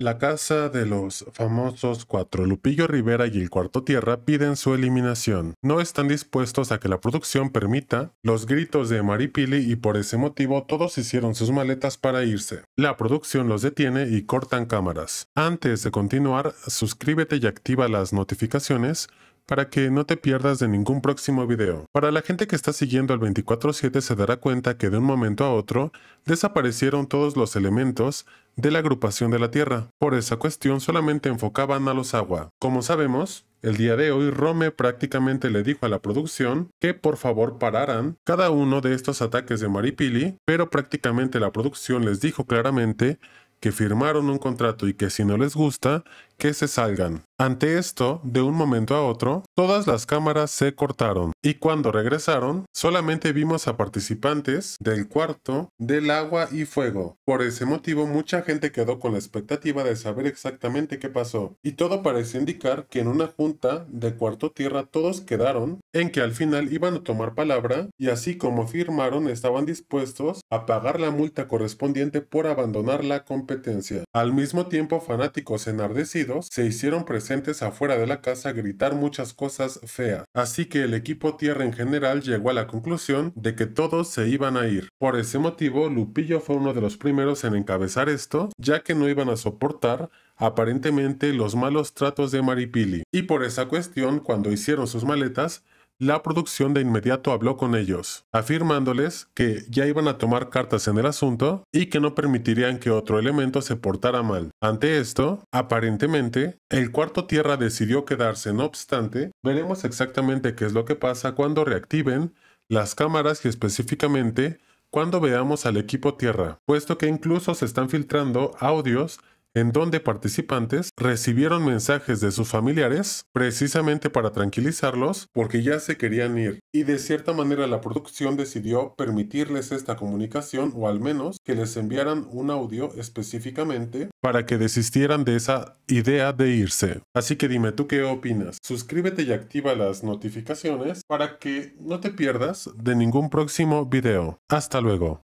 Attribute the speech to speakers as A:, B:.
A: La casa de los famosos cuatro Lupillo Rivera y el Cuarto Tierra piden su eliminación. No están dispuestos a que la producción permita los gritos de Maripili y por ese motivo todos hicieron sus maletas para irse. La producción los detiene y cortan cámaras. Antes de continuar, suscríbete y activa las notificaciones para que no te pierdas de ningún próximo video. Para la gente que está siguiendo el 24-7 se dará cuenta que de un momento a otro desaparecieron todos los elementos de la agrupación de la Tierra. Por esa cuestión solamente enfocaban a los agua. Como sabemos, el día de hoy Rome prácticamente le dijo a la producción que por favor pararan cada uno de estos ataques de Maripili, pero prácticamente la producción les dijo claramente que firmaron un contrato y que si no les gusta, que se salgan. Ante esto, de un momento a otro, todas las cámaras se cortaron y cuando regresaron, solamente vimos a participantes del cuarto del agua y fuego. Por ese motivo, mucha gente quedó con la expectativa de saber exactamente qué pasó y todo parece indicar que en una junta de cuarto tierra todos quedaron en que al final iban a tomar palabra y así como firmaron estaban dispuestos a pagar la multa correspondiente por abandonar la competencia. Al mismo tiempo, fanáticos enardecidos se hicieron presentes afuera de la casa gritar muchas cosas feas, así que el equipo tierra en general llegó a la conclusión de que todos se iban a ir. Por ese motivo, Lupillo fue uno de los primeros en encabezar esto, ya que no iban a soportar aparentemente los malos tratos de Maripili. Y por esa cuestión, cuando hicieron sus maletas, la producción de inmediato habló con ellos, afirmándoles que ya iban a tomar cartas en el asunto y que no permitirían que otro elemento se portara mal. Ante esto, aparentemente, el cuarto Tierra decidió quedarse, no obstante, veremos exactamente qué es lo que pasa cuando reactiven las cámaras y específicamente cuando veamos al equipo Tierra, puesto que incluso se están filtrando audios en donde participantes recibieron mensajes de sus familiares precisamente para tranquilizarlos porque ya se querían ir y de cierta manera la producción decidió permitirles esta comunicación o al menos que les enviaran un audio específicamente para que desistieran de esa idea de irse. Así que dime tú qué opinas. Suscríbete y activa las notificaciones para que no te pierdas de ningún próximo video. Hasta luego.